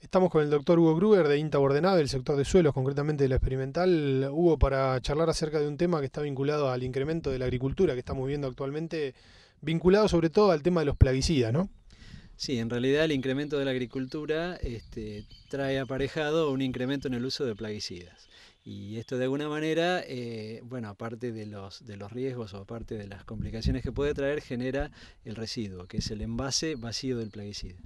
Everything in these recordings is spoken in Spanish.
Estamos con el doctor Hugo Gruber de INTA ordenado del sector de suelos, concretamente de la experimental. Hugo, para charlar acerca de un tema que está vinculado al incremento de la agricultura que estamos viendo actualmente, vinculado sobre todo al tema de los plaguicidas, ¿no? Sí, en realidad el incremento de la agricultura este, trae aparejado un incremento en el uso de plaguicidas. Y esto de alguna manera, eh, bueno, aparte de los, de los riesgos o aparte de las complicaciones que puede traer, genera el residuo, que es el envase vacío del plaguicida.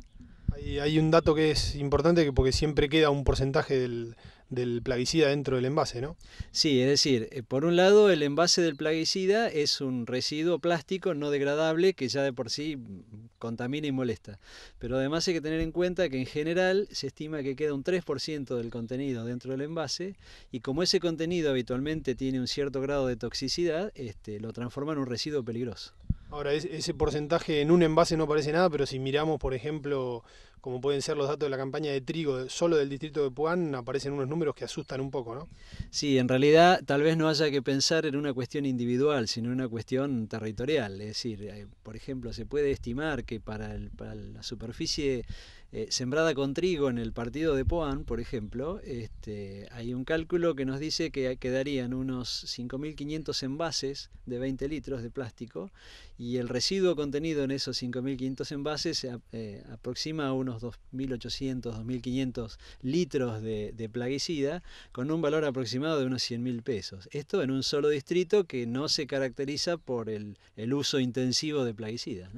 Hay, un dato que es importante porque siempre queda un porcentaje del, plaguicida dentro del envase, ¿no? Sí, es decir, eh, por un lado el envase del plaguicida es un residuo plástico no degradable que ya de por sí mm, contamina y molesta. Pero además hay que tener en cuenta que en general se estima que queda un 3% del contenido dentro del envase y como ese contenido habitualmente tiene un cierto grado de toxicidad, este, lo transforma en un residuo peligroso. Ahora, ese porcentaje en un envase no parece nada, pero si miramos, por ejemplo, como pueden ser los datos de la campaña de trigo solo del distrito de Puan, aparecen unos números que asustan un poco, ¿no? Sí, en realidad tal vez no haya que pensar en una cuestión individual, sino en una cuestión territorial. Es decir, eh, por ejemplo, se puede estimar que para, la superficie eh, sembrada con trigo en el partido de Puan, por ejemplo, este, hay un cálculo que nos dice que quedarían unos 5.500 envases de 20 litros de plástico y el residuo contenido en esos 5.500 envases se eh, aproxima a unos 2.800, 2.500 litros de, plaguicida con un valor aproximado de unos 100.000 pesos. Esto en un solo distrito que no se caracteriza por el, uso intensivo de plaguicidas.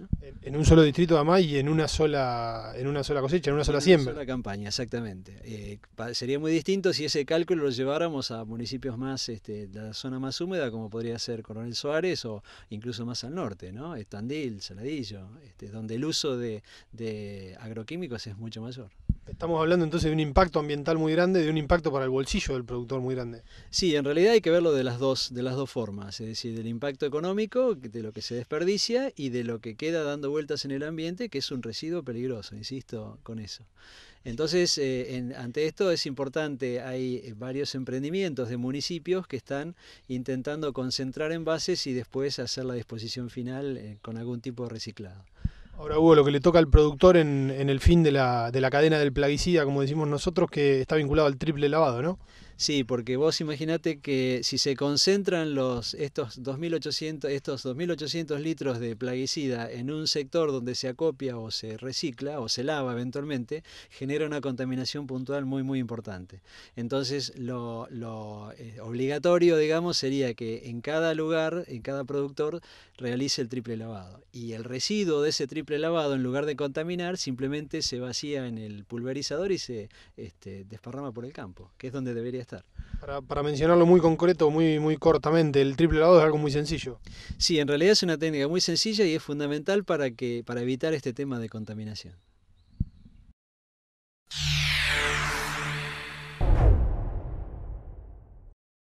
En, un solo distrito además y en una sola, en una sola cosecha, en una sola siembra. En una sola campaña, exactamente. Eh, sería muy distinto si ese cálculo lo lleváramos a municipios más, de este, la zona más húmeda, como podría ser Coronel Suárez o incluso más al norte, ¿no? Estandil, Saladillo, este, donde el uso de, de agroquímicos es mucho mayor. Estamos hablando entonces de un impacto ambiental muy grande, de un impacto para el bolsillo del productor muy grande. Sí, en realidad hay que verlo de las dos, de las dos formas, es decir, del impacto económico, de lo que se desperdicia y de lo que queda dando vueltas en el ambiente, que es un residuo peligroso, insisto con eso. Entonces, eh, ante esto es importante, hay varios emprendimientos de municipios que están intentando concentrar envases y después hacer la disposición final eh, con algún tipo de reciclado. Ahora, Hugo, lo que le toca al productor en, el fin de la, de la cadena del plaguicida, como decimos nosotros, que está vinculado al triple lavado, ¿no? Sí, porque vos imaginate que si se concentran los, estos 2.800, estos 2.800 litros de plaguicida en un sector donde se acopia o se recicla o se lava eventualmente, genera una contaminación puntual muy, muy importante. Entonces, lo, eh, obligatorio, digamos, sería que en cada lugar, en cada productor, realice el triple lavado. Y el residuo de ese triple lavado, en lugar de contaminar, simplemente se vacía en el pulverizador y se este, desparrama por el campo, que es donde debería para, mencionarlo muy concreto, muy, muy cortamente, el triple lado es algo muy sencillo. Sí, en realidad es una técnica muy sencilla y es fundamental para, que, para evitar este tema de contaminación.